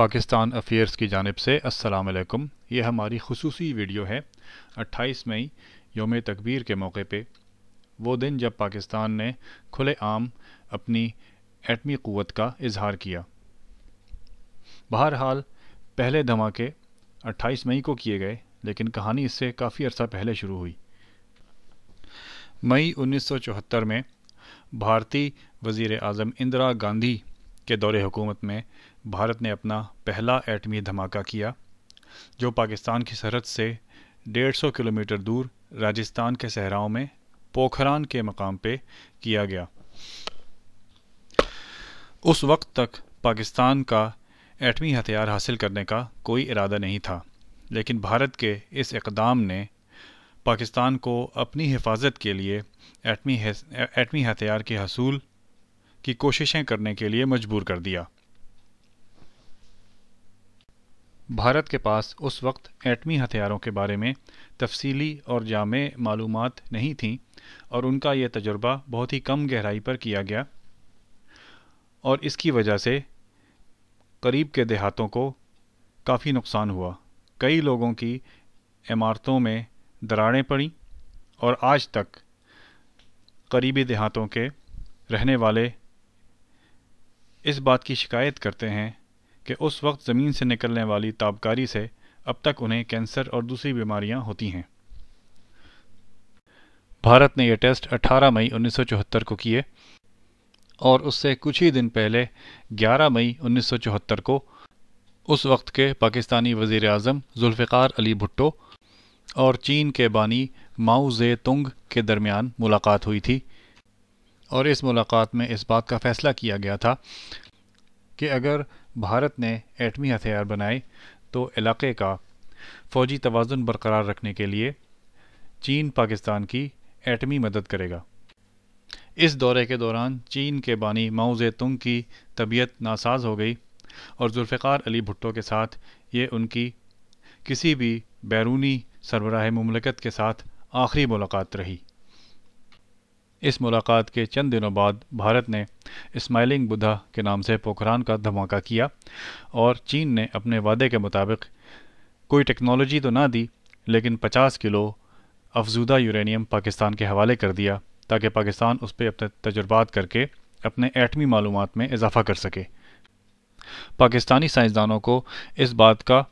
Pakistan affairs की जानब से असलकम यह हमारी खसूसी वीडियो है 28 मई योम तकबीर के मौके पे वो दिन जब पाकिस्तान ने खुले आम अपनी एटमी क़वत का इजहार किया बहरहाल पहले धमाके 28 मई को किए गए लेकिन कहानी इससे काफ़ी अर्सा पहले शुरू हुई मई 1974 में भारतीय वज़ी अजम इंदिरा गांधी के दौर हुकूमत में भारत ने अपना पहला एटमी धमाका किया जो पाकिस्तान की सरहद से 150 किलोमीटर दूर राजस्थान के सहराओं में पोखरान के मकाम पे किया गया उस वक्त तक पाकिस्तान का एटमी हथियार हासिल करने का कोई इरादा नहीं था लेकिन भारत के इस इकदाम ने पाकिस्तान को अपनी हिफाजत के लिए एटमी एटमी हथियार के हसूल की कोशिशें करने के लिए मजबूर कर दिया भारत के पास उस वक्त एटमी हथियारों के बारे में तफसीली और जाम मालूम नहीं थीं और उनका यह तजुर्बा बहुत ही कम गहराई पर किया गया और इसकी वजह से करीब के देहातों को काफ़ी नुकसान हुआ कई लोगों की इमारतों में दरारें पड़ी और आज तक करीबी देहातों के रहने वाले इस बात की शिकायत करते हैं कि उस वक्त ज़मीन से निकलने वाली ताबकारी से अब तक उन्हें कैंसर और दूसरी बीमारियां होती हैं भारत ने यह टेस्ट 18 मई 1974 को किए और उससे कुछ ही दिन पहले 11 मई 1974 को उस वक्त के पाकिस्तानी वजीर अजम जुल्फ़ार अली भुट्टो और चीन के बानी माओ जे तुंग के दरमियान मुलाकात हुई थी और इस मुलाकात में इस बात का फैसला किया गया था कि अगर भारत ने एटमी हथियार बनाए तो इलाके का फौजी तोज़ुन बरकरार रखने के लिए चीन पाकिस्तान की एटमी मदद करेगा इस दौरे के दौरान चीन के बानी माओ तुंग की तबीयत नासाज हो गई और जुल्फ़ार अली भुट्टो के साथ ये उनकी किसी भी बैरूनी सरबराह ममलकत के साथ आखिरी मुलाकात रही इस मुलाकात के चंद दिनों बाद भारत ने स्माइलिंग बुद्धा के नाम से पोखरान का धमाका किया और चीन ने अपने वादे के मुताबिक कोई टेक्नोलॉजी तो ना दी लेकिन 50 किलो अफजूदा यूरेनियम पाकिस्तान के हवाले कर दिया ताकि पाकिस्तान उस पर अपने तजुर्बात करके अपने एटमी मालूम में इजाफा कर सके पाकिस्तानी साइंसदानों को इस बात का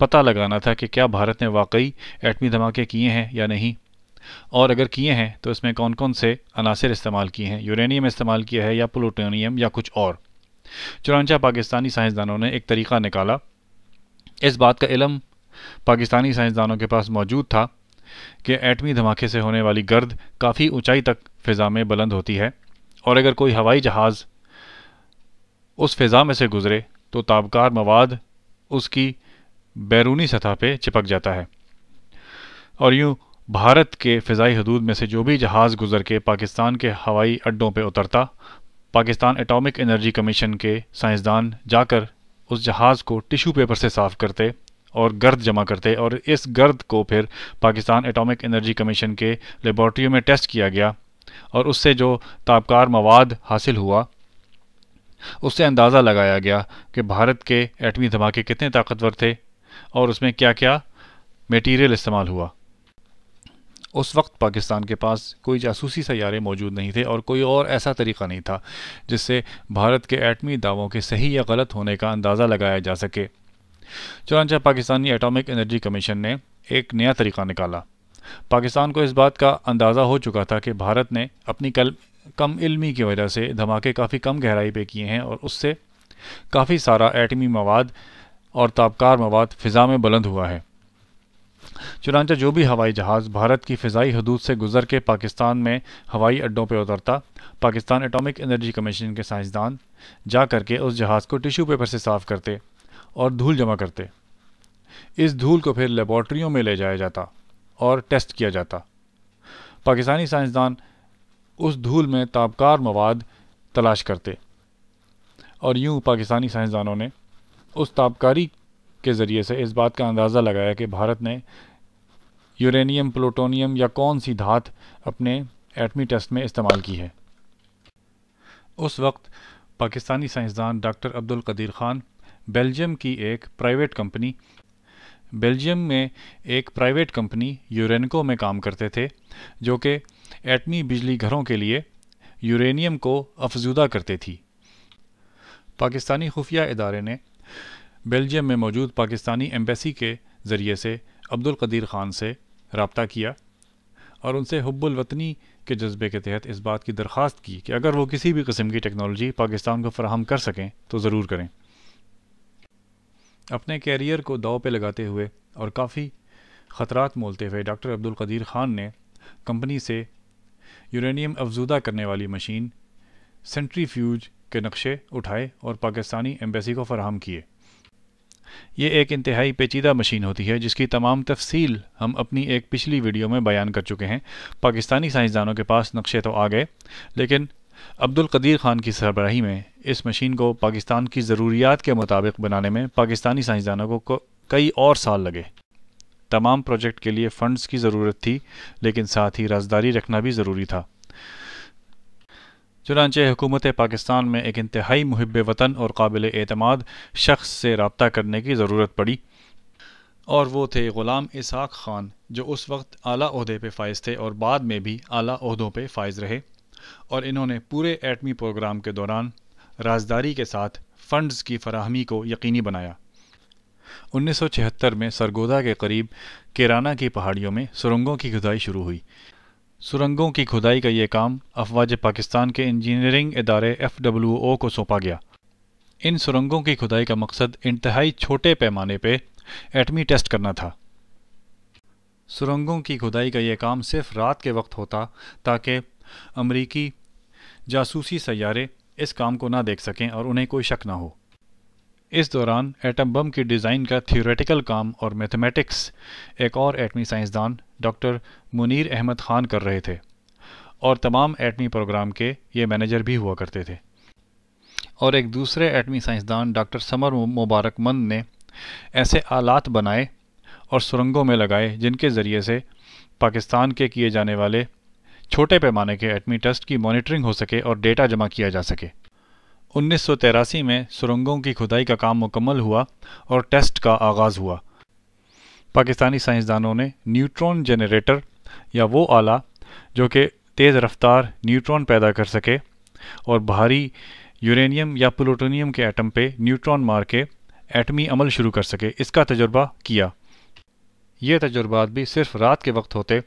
पता लगाना था कि क्या भारत ने वाकई एटमी धमाके किए हैं या नहीं और अगर किए हैं तो इसमें कौन कौन से अनासर इस्तेमाल किए हैं यूरेनियम इस्तेमाल किया है या प्लूटोनियम या कुछ और चुनाचा पाकिस्तानी साइंसदानों ने एक तरीका निकाला इस बात का इलम पाकिस्तानी साइंसदानों के पास मौजूद था कि एटमी धमाके से होने वाली गर्द काफ़ी ऊंचाई तक फ़िज़ा में बुलंद होती है और अगर कोई हवाई जहाज़ उस फ़िज़ा में से गुज़रे तो ताबकार मवाद उसकी बैरूनी सतह पर चिपक जाता है और यूँ भारत के फ़ाई हदूद में से जो भी जहाज़ गुजर के पाकिस्तान के हवाई अड्डों पर उतरता पाकिस्तान एटॉमिक एनर्जी कमीशन के साइंसदान जाकर उस जहाज़ को टिशू पेपर से साफ़ करते और गर्द जमा करते और इस गर्द को फिर पाकिस्तान एटॉमिक एनर्जी कमीशन के लेबॉर्ट्रियों में टेस्ट किया गया और उससे जो ताबकार मवाद हासिल हुआ उससे अंदाज़ा लगाया गया कि भारत के एटमी धमाके कितने ताकतवर थे और उसमें क्या क्या मटीरियल इस्तेमाल हुआ उस वक्त पाकिस्तान के पास कोई जासूसी सैारे मौजूद नहीं थे और कोई और ऐसा तरीक़ा नहीं था जिससे भारत के एटमी दावों के सही या गलत होने का अंदाज़ा लगाया जा सके चुनाचा पाकिस्तानी एटॉमिक एनर्जी कमीशन ने एक नया तरीक़ा निकाला पाकिस्तान को इस बात का अंदाज़ा हो चुका था कि भारत ने अपनी कल कम इलमी की वजह से धमाके काफ़ी कम गहराई पे किए हैं और उससे काफ़ी सारा एटमी मवाद और ताबकार मवाद फ़िज़ा में बुलंद हुआ है चुनाचा जो भी हवाई जहाज़ भारत की फ़िज़ाई हदूद से गुजर के पाकिस्तान में हवाई अड्डों पर उतरता पाकिस्तान एटॉमिक एनर्जी कमीशन के साइंसदान जा करके उस जहाज़ को टिश्यू पेपर से साफ़ करते और धूल जमा करते इस धूल को फिर लेबॉर्ट्रियों में ले जाया जाता और टेस्ट किया जाता पाकिस्तानी साइंसदान उस धूल में ताबकार मवाद तलाश करते और यूं पाकिस्तानी साइंसदानों ने उस ताबकारी के ज़रिए से इस बात का अंदाज़ा लगाया कि भारत ने यूरेनियम प्लूटोनियम या कौन सी धात अपने एटमी टेस्ट में इस्तेमाल की है उस वक्त पाकिस्तानी साइंसदान डॉक्टर अब्दुल कदीर ख़ान बेल्जियम की एक प्राइवेट कंपनी बेल्जियम में एक प्राइवेट कंपनी यूरेनको में काम करते थे जो कि एटमी बिजली घरों के लिए यूरेनियम को अफजूदा करते थी पाकिस्तानी खुफिया इदारे ने बेल्जियम में मौजूद पाकिस्तानी एम्बेसी के ज़रिए से अब्दुल कदीर ख़ान से रबता किया और उनसे हब्बुलवतनी के जज्बे के तहत इस बात की दरख्वास्त की कि अगर वो किसी भी किस्म की टेक्नोलॉजी पाकिस्तान को फ़राहम कर सकें तो ज़रूर करें अपने कैरियर को दाव पे लगाते हुए और काफ़ी ख़तरा मोलते हुए डॉक्टर अब्दुल कदीर ख़ान ने कंपनी से यूरेनियम अफजूदा करने वाली मशीन सेंट्रीफ्यूज के नक्शे उठाए और पाकिस्तानी एम्बेसी को फराहम किए ये एक इंतहाई पेचीदा मशीन होती है जिसकी तमाम तफसील हम अपनी एक पिछली वीडियो में बयान कर चुके हैं पाकिस्तानी साइंसदानों के पास नक्शे तो आ गए लेकिन अब्दुल कदीर खान की सरबराही में इस मशीन को पाकिस्तान की ज़रूरियात के मुताबिक बनाने में पाकिस्तानी साइंसदानों को कई और साल लगे तमाम प्रोजेक्ट के लिए फ़ंड्स की ज़रूरत थी लेकिन साथ ही राजदारी रखना भी ज़रूरी था चुनानचे हुकूमत पाकिस्तान में एक इंतहाई महब वतन और काबिल अतमाद शख्स से रबता करने की ज़रूरत पड़ी और वो थे ग़ुलाम इसहाक़ ख़ान जो उस वक्त आला अहदे फायज थे और बाद में भी आला अहदों फायज रहे और इन्होंने पूरे एटमी प्रोग्राम के दौरान राजदारी के साथ फ़ंड्स की फरहमी को यकीनी बनाया 1976 में सरगोदा के करीब केराना की पहाड़ियों में सुरंगों की खुदाई शुरू हुई सुरंगों की खुदाई का ये काम अफवाज पाकिस्तान के इंजीनियरिंग इदारे एफ डब्ल्यू ओ को सौंपा गया इन सुरंगों की खुदाई का मकसद इंतहाई छोटे पैमाने पर एटमी टेस्ट करना था सुरंगों की खुदाई का यह काम सिर्फ रात के वक्त होता ताकि अमरीकी जासूसी सैारे इस काम को ना देख सकें और उन्हें कोई शक ना हो इस दौरान एटम बम के डिज़ाइन का थियोरेटिकल काम और मैथमेटिक्स एक और एटमी साइंसदान डॉक्टर मुनीर अहमद खान कर रहे थे और तमाम एटमी प्रोग्राम के ये मैनेजर भी हुआ करते थे और एक दूसरे एटमी साइंसदान डॉक्टर समर मुबारकमंद ने ऐसे आलात बनाए और सुरंगों में लगाए जिनके ज़रिए से पाकिस्तान के किए जाने वाले छोटे पैमाने के एटमी टेस्ट की मॉनिटरिंग हो सके और डेटा जमा किया जा सके उन्नीस में सुरंगों की खुदाई का काम मुकम्मल हुआ और टेस्ट का आगाज़ हुआ पाकिस्तानी साइंसदानों ने न्यूट्रॉन जनरेटर या वो आला जो कि तेज़ रफ्तार न्यूट्रॉन पैदा कर सके और भारी यूरेनियम या प्लूटोनियम के एटम पे न्यूट्रॉन मार के एटमी अमल शुरू कर सके इसका तजुर्बा किया ये तजुर्बात भी सिर्फ रात के वक्त होते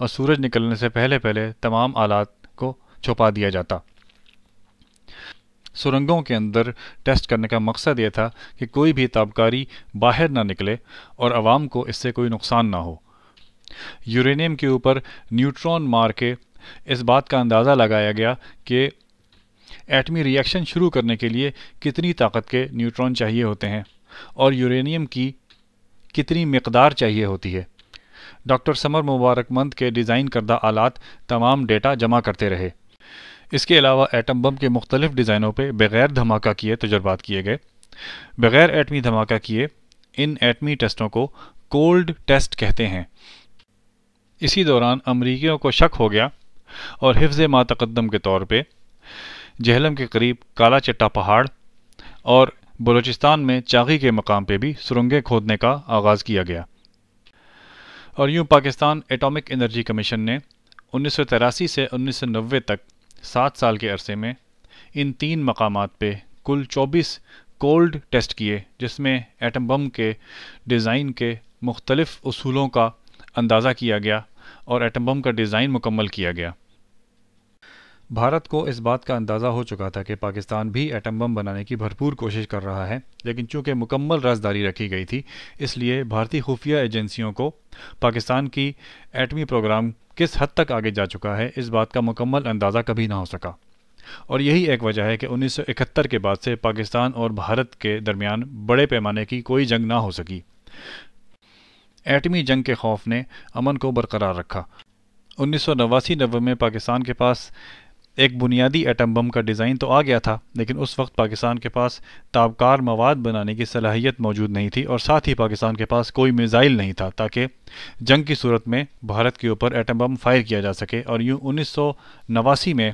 और सूरज निकलने से पहले पहले तमाम आलात को छुपा दिया जाता सुरंगों के अंदर टेस्ट करने का मकसद ये था कि कोई भी ताबकारी बाहर ना निकले और आवाम को इससे कोई नुकसान ना हो यूरेनियम के ऊपर न्यूट्रॉन मार के इस बात का अंदाज़ा लगाया गया कि एटमी रिएक्शन शुरू करने के लिए कितनी ताकत के न्यूट्रॉन चाहिए होते हैं और यूरेनियम की कितनी मकदार चाहिए होती है डॉक्टर समर मुबारकमंद के डिज़ाइन करदा आलात तमाम डेटा जमा करते रहे इसके अलावा एटम बम के मुख्तलिफ डिज़ाइनों पर बगैर धमाका किए तजर्बात किए गए बगैर एटमी धमाका किए इन एटमी टेस्टों को कोल्ड टेस्ट कहते हैं इसी दौरान अमरीकियों को शक हो गया और हिफ्ज मातकदम के तौर पर जहलम के करीब काला चट्टा पहाड़ और बलूचिस्तान में चागी के मकाम पर भी सुरंगें खोदने का आगाज़ किया गया और यूँ पाकिस्तान एटॉमिक एनर्जी कमीशन ने उन्नीस सौ तिरासी से उन्नीस सौ नब्बे तक सात साल के अरसे में इन तीन मकाम पे कुल चौबीस कोल्ड टेस्ट किए जिसमें एटम बम के डिज़ाइन के मुख्तलफ़ असूलों का अंदाज़ा किया गया और एटम बम का डिज़ाइन मुकम्मल किया गया भारत को इस बात का अंदाज़ा हो चुका था कि पाकिस्तान भी एटम बम बनाने की भरपूर कोशिश कर रहा है लेकिन चूंकि मुकम्मल राजदारी रखी गई थी इसलिए भारतीय खुफिया एजेंसियों को पाकिस्तान की एटमी प्रोग्राम किस हद तक आगे जा चुका है इस बात का मुकम्मल अंदाज़ा कभी ना हो सका और यही एक वजह है कि 1971 के बाद से पाकिस्तान और भारत के दरमियान बड़े पैमाने की कोई जंग ना हो सकी एटमी जंग के खौफ ने अमन को बरकरार रखा उन्नीस सौ में पाकिस्तान के पास एक बुनियादी एटम बम का डिज़ाइन तो आ गया था लेकिन उस वक्त पाकिस्तान के पास ताबकार मवाद बनाने की सलाहियत मौजूद नहीं थी और साथ ही पाकिस्तान के पास कोई मिज़ाइल नहीं था ताकि जंग की सूरत में भारत के ऊपर एटम बम फायर किया जा सके और यूँ उन्नीस में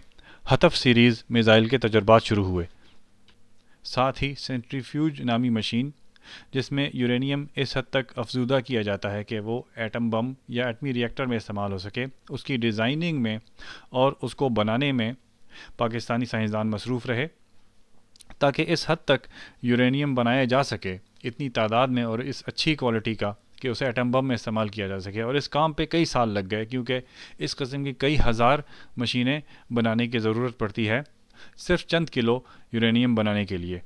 हतफ सीरीज़ मिज़ाइल के तजर्बा शुरू हुए साथ ही सेंट्रीफ्यूज नामी मशीन जिसमें यूरेनियम इस हद तक अफजूदा किया जाता है कि वो एटम बम या एटमी रिएक्टर में इस्तेमाल हो सके उसकी डिज़ाइनिंग में और उसको बनाने में पाकिस्तानी साइंसदान मसरूफ़ रहे ताकि इस हद तक यूरेनियम बनाया जा सके इतनी तादाद में और इस अच्छी क्वालिटी का कि उसे एटम बम में इस्तेमाल किया जा सके और इस काम पे कई साल लग गए क्योंकि इस कस्म की कई हज़ार मशीनें बनाने की ज़रूरत पड़ती है सिर्फ चंद किलो यूरेनियम बनाने के लिए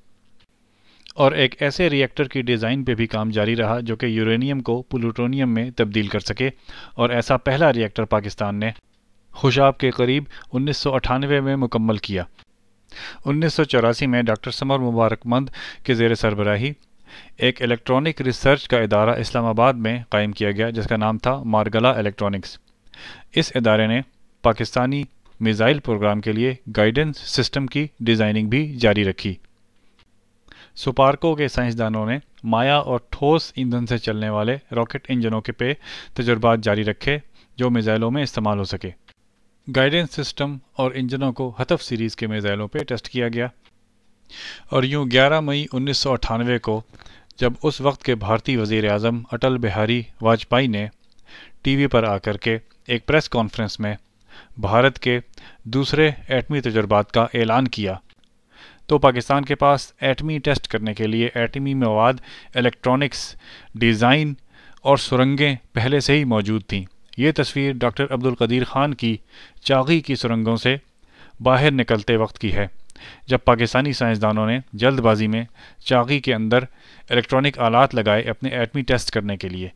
और एक ऐसे रिएक्टर की डिज़ाइन पे भी काम जारी रहा जो कि यूरेनियम को प्लूटोनियम में तब्दील कर सके और ऐसा पहला रिएक्टर पाकिस्तान ने खुशाब के करीब उन्नीस में मुकम्मल किया उन्नीस में डॉक्टर समर मुबारकमंद के जेर सरबराही एक इलेक्ट्रॉनिक रिसर्च का अदारा इस्लामाबाद में कायम किया गया जिसका नाम था मारगला इलेक्ट्रॉनिक्स इस अदारे ने पाकिस्तानी मिज़ाइल प्रोग्राम के लिए गाइडेंस सिस्टम की डिज़ाइनिंग भी जारी रखी सुपार्को के साइंसदानों ने माया और ठोस ईंधन से चलने वाले रॉकेट इंजनों के पे तजुर्बात जारी रखे जो मिज़ाइलों में इस्तेमाल हो सके गाइडेंस सिस्टम और इंजनों को हतफ सीरीज़ के मिज़ाइलों पे टेस्ट किया गया और यूँ 11 मई उन्नीस को जब उस वक्त के भारतीय वजीर अजम अटल बिहारी वाजपेयी ने टी पर आकर के एक प्रेस कॉन्फ्रेंस में भारत के दूसरे एटमी तजुर्बात का ऐलान किया तो पाकिस्तान के पास एटमी टेस्ट करने के लिए एटमी मवाद इलेक्ट्रॉनिक्स डिज़ाइन और सुरंगें पहले से ही मौजूद थीं ये तस्वीर डॉक्टर अब्दुल कदीर ख़ान की चागी की सुरंगों से बाहर निकलते वक्त की है जब पाकिस्तानी साइंसदानों ने जल्दबाजी में चागी के अंदर इलेक्ट्रॉनिक आलात लगाए अपने एटमी टेस्ट करने के लिए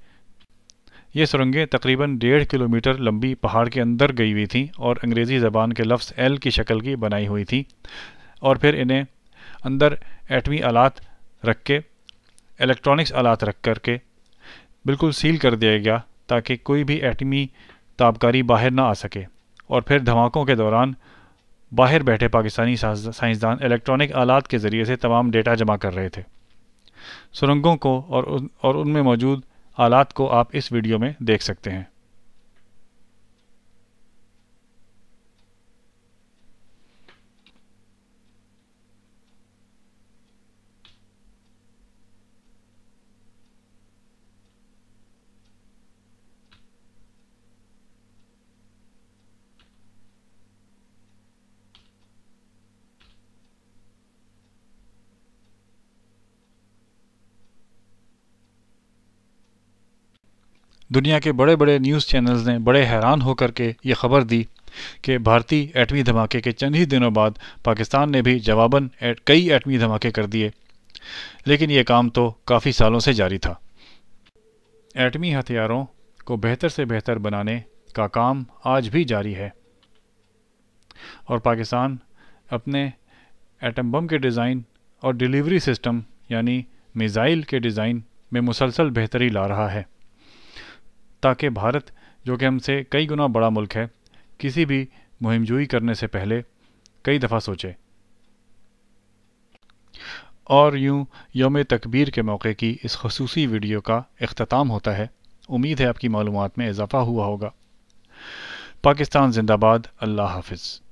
ये सुरंगें तकरीबन डेढ़ किलोमीटर लंबी पहाड़ के अंदर गई हुई थीं और अंग्रेज़ी ज़बान के लफ्स एल की शक्ल की बनाई हुई थी और फिर इन्हें अंदर एटमी आलात रख के इलेक्ट्रॉनिक्स आलात रख कर के बिल्कुल सील कर दिया गया ताकि कोई भी एटमी ताबकारी बाहर ना आ सके और फिर धमाकों के दौरान बाहर बैठे पाकिस्तानी साइंसदान इलेक्ट्रॉनिक आलात के ज़रिए से तमाम डेटा जमा कर रहे थे सुरंगों को और और उनमें मौजूद आलात को आप इस वीडियो में देख सकते हैं दुनिया के बड़े बड़े न्यूज़ चैनल्स ने बड़े हैरान होकर के ये खबर दी कि भारतीय एटमी धमाके के चंद ही दिनों बाद पाकिस्तान ने भी जवाबन एट, कई एटमी धमाके कर दिए लेकिन ये काम तो काफ़ी सालों से जारी था एटमी हथियारों को बेहतर से बेहतर बनाने का काम आज भी जारी है और पाकिस्तान अपने एटम बम के डिज़ाइन और डिलीवरी सिस्टम यानी मिज़ाइल के डिज़ाइन में मुसलसल बेहतरी ला रहा है ताकि भारत जो कि हमसे कई गुना बड़ा मुल्क है किसी भी मुहिमजोई करने से पहले कई दफ़ा सोचे और यूं योम तकबीर के मौके की इस खसूसी वीडियो का अख्ताम होता है उम्मीद है आपकी मालूम में इजाफ़ा हुआ होगा पाकिस्तान जिंदाबाद अल्लाह हाफिज़